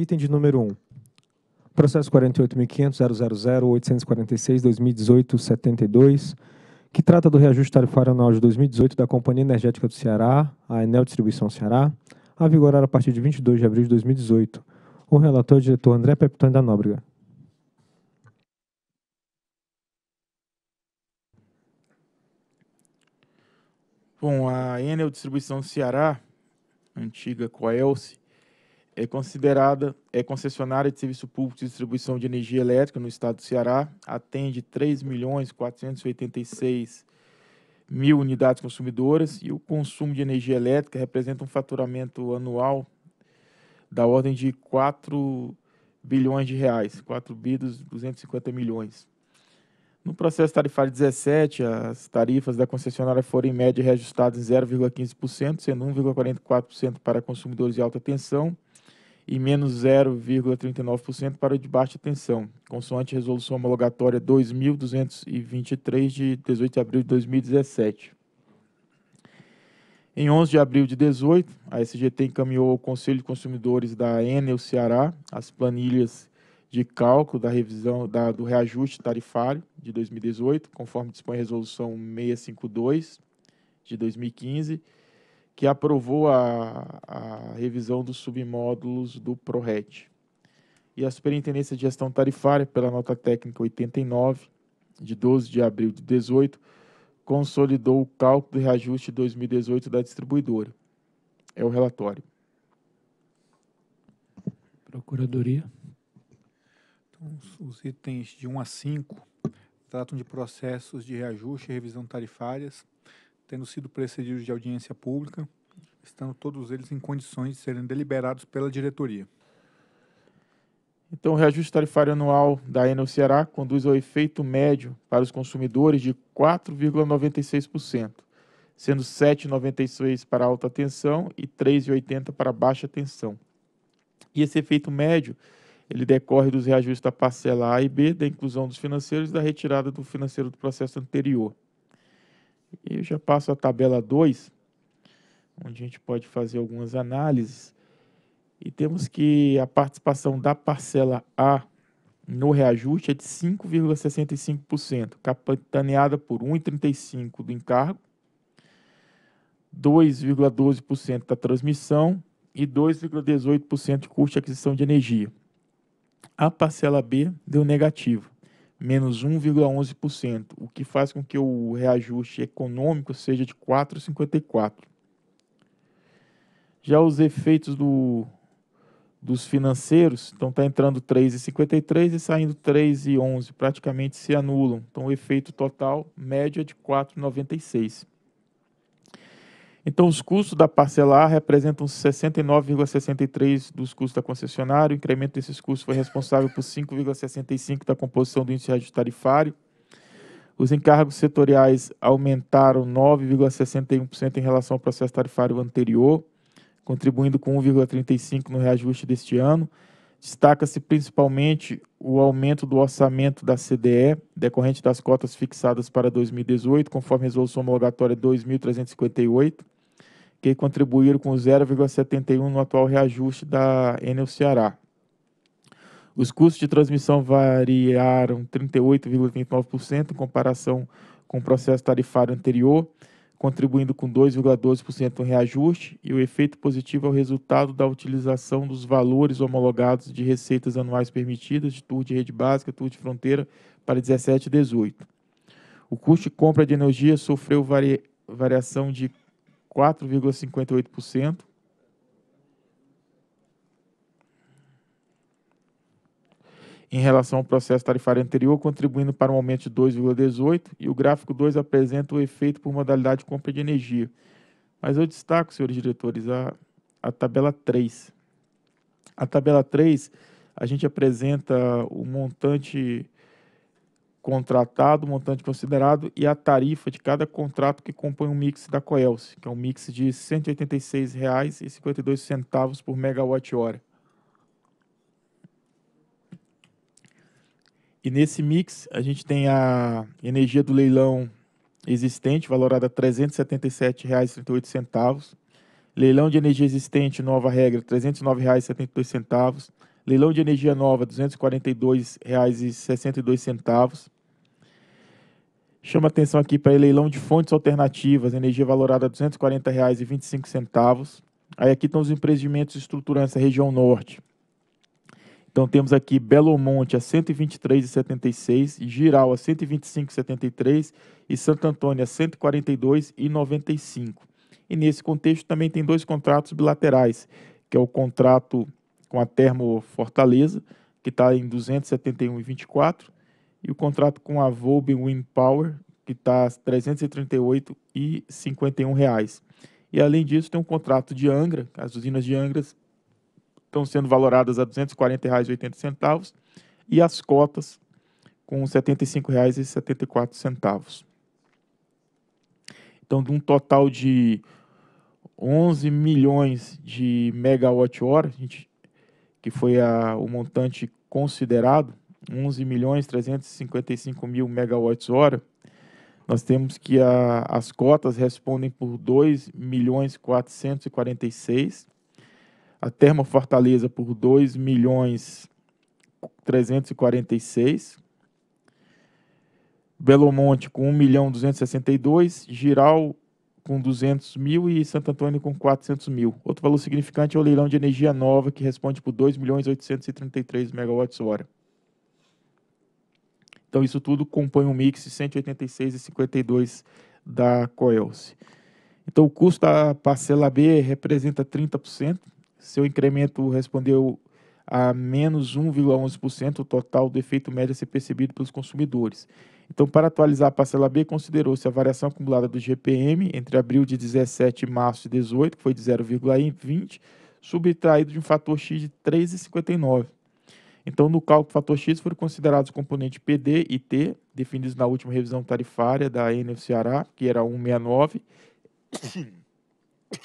Item de número 1. Processo 48.500.000.846.2018.72, que trata do reajuste tarifário anual de 2018 da Companhia Energética do Ceará, a Enel Distribuição Ceará, a vigorar a partir de 22 de abril de 2018. O relator é o diretor André Pepitone da Nóbrega. Bom, a Enel Distribuição Ceará, antiga Coelce, é considerada é concessionária de serviço público de distribuição de energia elétrica no estado do Ceará, atende 3 milhões 486 mil unidades consumidoras e o consumo de energia elétrica representa um faturamento anual da ordem de 4 bilhões de reais, 4 bi 250 milhões. No processo tarifário 17, as tarifas da concessionária foram em média reajustadas em 0,15%, sendo 1,44% para consumidores de alta tensão e menos 0,39% para o de baixa tensão, consoante a resolução homologatória 2223 de 18 de abril de 2017. Em 11 de abril de 18, a SGT encaminhou ao Conselho de Consumidores da Enel Ceará as planilhas de cálculo da revisão da, do reajuste tarifário de 2018, conforme dispõe a resolução 652 de 2015 que aprovou a, a revisão dos submódulos do ProRet. E a Superintendência de Gestão Tarifária, pela nota técnica 89, de 12 de abril de 2018 consolidou o cálculo de reajuste 2018 da distribuidora. É o relatório. Procuradoria. Então, os itens de 1 a 5 tratam de processos de reajuste e revisão tarifárias tendo sido precedidos de audiência pública, estando todos eles em condições de serem deliberados pela diretoria. Então, o reajuste tarifário anual da Enel Ceará conduz ao efeito médio para os consumidores de 4,96%, sendo 7,96% para alta tensão e 3,80% para baixa tensão. E esse efeito médio ele decorre dos reajustes da parcela A e B, da inclusão dos financeiros e da retirada do financeiro do processo anterior eu já passo a tabela 2, onde a gente pode fazer algumas análises. E temos que a participação da parcela A no reajuste é de 5,65%, capitaneada por 1,35% do encargo, 2,12% da transmissão e 2,18% de custo de aquisição de energia. A parcela B deu negativo, menos 1,11%, o que faz com que o reajuste econômico seja de 4,54%. Já os efeitos do, dos financeiros, então está entrando 3,53 e saindo 3,11, praticamente se anulam. Então o efeito total médio é de 4,96. Então, os custos da parcelar representam 69,63% dos custos da concessionária. O incremento desses custos foi responsável por 5,65% da composição do índice tarifário. Os encargos setoriais aumentaram 9,61% em relação ao processo tarifário anterior, contribuindo com 1,35% no reajuste deste ano. Destaca-se principalmente o aumento do orçamento da CDE, decorrente das cotas fixadas para 2018, conforme resolução homologatória 2358, que contribuíram com 0,71 no atual reajuste da Enel Ceará. Os custos de transmissão variaram 38,29% em comparação com o processo tarifário anterior contribuindo com 2,12% no reajuste e o efeito positivo é o resultado da utilização dos valores homologados de receitas anuais permitidas de tour de rede básica, tour de fronteira para 17 e 18. O custo de compra de energia sofreu variação de 4,58%, em relação ao processo tarifário anterior, contribuindo para um aumento de 2,18, e o gráfico 2 apresenta o efeito por modalidade de compra de energia. Mas eu destaco, senhores diretores, a, a tabela 3. A tabela 3, a gente apresenta o montante contratado, o montante considerado e a tarifa de cada contrato que compõe o um mix da Coelce, que é um mix de R$ 186,52 por megawatt-hora. E nesse mix, a gente tem a energia do leilão existente, valorada R$ 377,38. Leilão de energia existente, nova regra, R$ 309,72. Leilão de energia nova, R$ 242,62. Chama atenção aqui para leilão de fontes alternativas, energia valorada R$ 240,25. Aí aqui estão os empreendimentos estruturantes da região norte. Então temos aqui Belo Monte a 123,76, Giral a 125,73 e Santo Antônio a 142,95. E nesse contexto também tem dois contratos bilaterais, que é o contrato com a Termo Fortaleza, que está em 271,24, e o contrato com a Volbe Wind Power, que está R$ 338,51. E além disso, tem um contrato de Angra, as usinas de angra estão sendo valoradas a R$ 240,80 e as cotas com R$ 75,74. Então, de um total de 11 milhões de megawatt-hora, que foi a, o montante considerado, 11 milhões 355 mil megawatts-hora, nós temos que a, as cotas respondem por 2 milhões 446 a Termo Fortaleza por 2 milhões 346. Belo Monte com 1 milhão 262, Giral com 200 mil e Santo Antônio com 400 mil. Outro valor significante é o leilão de energia nova, que responde por 2 milhões 833 megawatts-hora. Então, isso tudo compõe um mix de 186,52 da Coelce. Então, o custo da parcela B representa 30%, seu incremento respondeu a menos 1,11% o total do efeito médio a ser percebido pelos consumidores. Então, para atualizar a parcela B, considerou-se a variação acumulada do GPM entre abril de 17 e março de 18, que foi de 0,20, subtraído de um fator X de 3,59. Então, no cálculo do fator X foram considerados componentes PD e T, definidos na última revisão tarifária da Enel Ceará, que era 1,69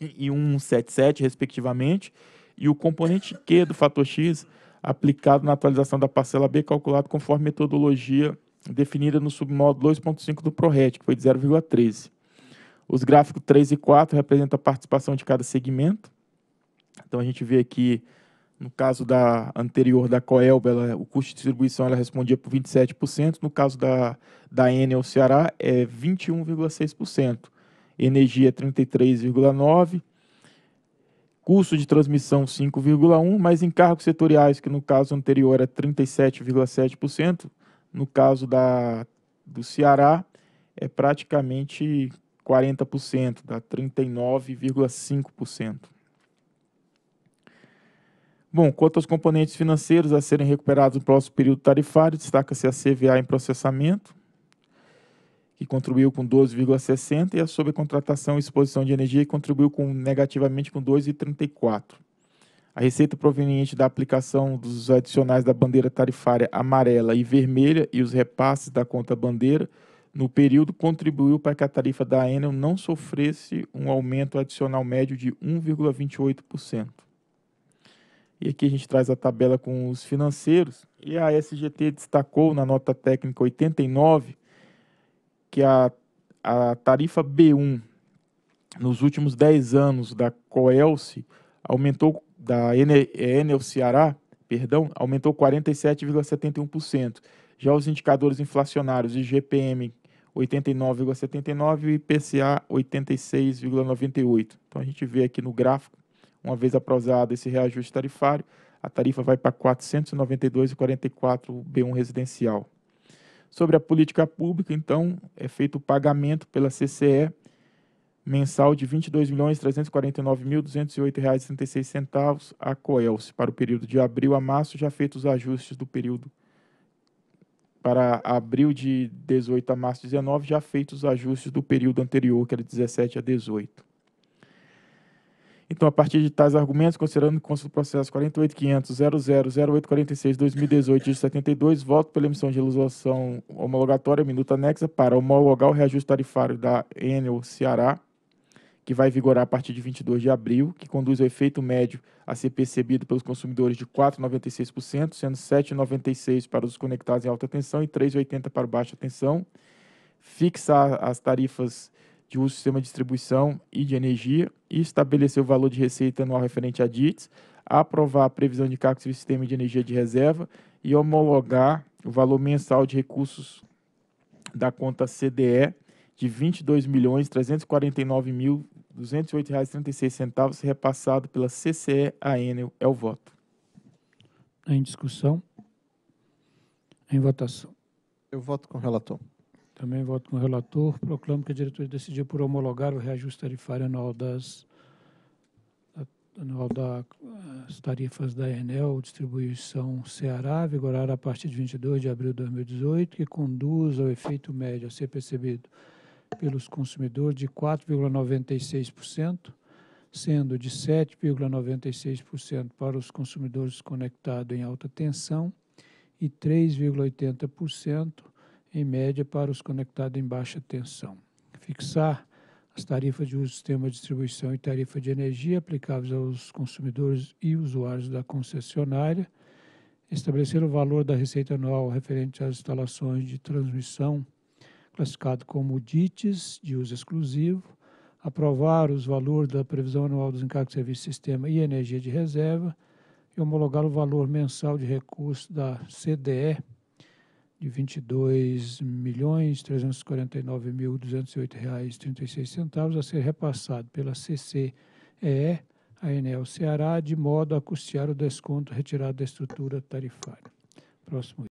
e 177, respectivamente, e o componente Q do fator X aplicado na atualização da parcela B calculado conforme metodologia definida no submódulo 2.5 do ProRed, que foi de 0,13. Os gráficos 3 e 4 representam a participação de cada segmento. Então a gente vê aqui, no caso da anterior da Coelba, ela, o custo de distribuição ela respondia por 27%, no caso da, da Enel Ceará é 21,6% energia 33,9%, custo de transmissão 5,1%, mas encargos setoriais, que no caso anterior era é 37,7%, no caso da, do Ceará é praticamente 40%, dá 39,5%. Bom, quanto aos componentes financeiros a serem recuperados no próximo período tarifário, destaca-se a CVA em processamento, que contribuiu com 12,60%, e a é sobrecontratação e exposição de energia, que contribuiu com, negativamente com 2,34%. A receita proveniente da aplicação dos adicionais da bandeira tarifária amarela e vermelha e os repasses da conta bandeira no período contribuiu para que a tarifa da Enel não sofresse um aumento adicional médio de 1,28%. E aqui a gente traz a tabela com os financeiros. E a SGT destacou na nota técnica 89 que a, a tarifa B1 nos últimos 10 anos da Coelce aumentou da é, Enel Ceará, perdão, aumentou 47,71%. Já os indicadores inflacionários de GPM 89,79 e IPCA 86,98. Então a gente vê aqui no gráfico, uma vez aprovado esse reajuste tarifário, a tarifa vai para 492,44 B1 residencial. Sobre a política pública, então, é feito o pagamento pela CCE mensal de R$ 22.349.208,36 a Coelce para o período de abril a março, já feitos os ajustes do período para abril de 18 a março de 19, já feitos os ajustes do período anterior, que era 17 a 18. Então, a partir de tais argumentos, considerando que consta o processo 48.500.00.0846.2018 de 72, voto pela emissão de legislação homologatória, minuta anexa, para homologar o reajuste tarifário da Enel Ceará, que vai vigorar a partir de 22 de abril, que conduz ao efeito médio a ser percebido pelos consumidores de 4,96%, sendo 7,96% para os conectados em alta tensão e 3,80% para baixa tensão. Fixar as tarifas de uso do sistema de distribuição e de energia e estabelecer o valor de receita anual referente a DITS, aprovar a previsão de cargos do sistema de energia de reserva e homologar o valor mensal de recursos da conta CDE de R$ 22.349.208,36 repassado pela CCE a Enel. É o voto. Em discussão? Em votação. Eu voto com o relator. Também voto com o relator. Proclamo que a diretoria decidiu por homologar o reajuste tarifário anual das, anual das tarifas da Enel Distribuição Ceará, vigorar a partir de 22 de abril de 2018, que conduz ao efeito médio a ser percebido pelos consumidores de 4,96%, sendo de 7,96% para os consumidores conectados em alta tensão e 3,80% em média para os conectados em baixa tensão. Fixar as tarifas de uso do sistema de distribuição e tarifa de energia aplicáveis aos consumidores e usuários da concessionária. Estabelecer o valor da receita anual referente às instalações de transmissão classificado como DITES, de uso exclusivo, aprovar os valores da previsão anual dos encargos de serviço, sistema e energia de reserva e homologar o valor mensal de recurso da CDE de R$ 22.349.208,36 a ser repassado pela CCE à Enel Ceará, de modo a custear o desconto retirado da estrutura tarifária. Próximo